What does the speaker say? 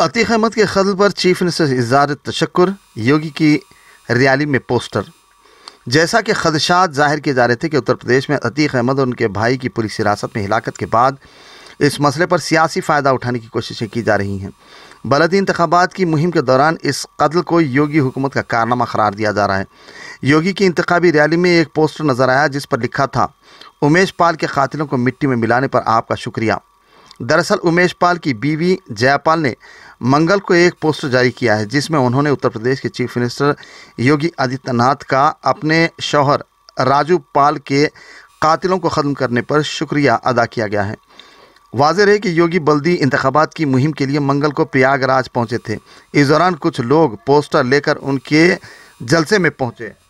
अतीक अहमद के कत्ल पर चीफ मिनिस्टर इजहार तशक्र योगी की रैली में पोस्टर जैसा कि खदशात जाहिर किए जा रहे थे कि उत्तर प्रदेश में अतीक अहमद और उनके भाई की पुलिस हिरासत में हिलाकत के बाद इस मसले पर सियासी फ़ायदा उठाने की कोशिशें की जा रही हैं बलदी इंतबात की मुहिम के दौरान इस कत्ल को योगी हुकूमत का कारनामा करार दिया जा रहा है योगी की इंतबी रैली में एक पोस्टर नजर आया जिस पर लिखा था उमेश पाल के कातिलों को मिट्टी में मिलाने पर आपका शुक्रिया दरअसल उमेश पाल की बीवी जयापाल ने मंगल को एक पोस्टर जारी किया है जिसमें उन्होंने उत्तर प्रदेश के चीफ मिनिस्टर योगी आदित्यनाथ का अपने शौहर राजू पाल के कातिलों को ख़त्म करने पर शुक्रिया अदा किया गया है वाजह है कि योगी बल्दी इंतबात की मुहिम के लिए मंगल को प्रयागराज पहुंचे थे इस दौरान कुछ लोग पोस्टर लेकर उनके जलसे में पहुंचे